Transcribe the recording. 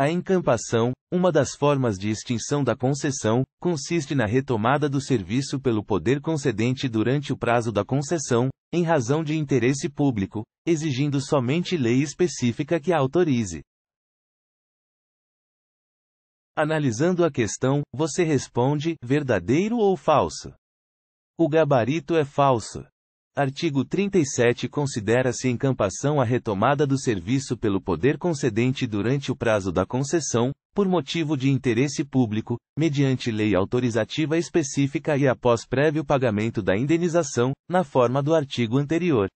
A encampação, uma das formas de extinção da concessão, consiste na retomada do serviço pelo poder concedente durante o prazo da concessão, em razão de interesse público, exigindo somente lei específica que a autorize. Analisando a questão, você responde: verdadeiro ou falso? O gabarito é falso. Artigo 37 Considera-se encampação a retomada do serviço pelo poder concedente durante o prazo da concessão, por motivo de interesse público, mediante lei autorizativa específica e após prévio pagamento da indenização, na forma do artigo anterior.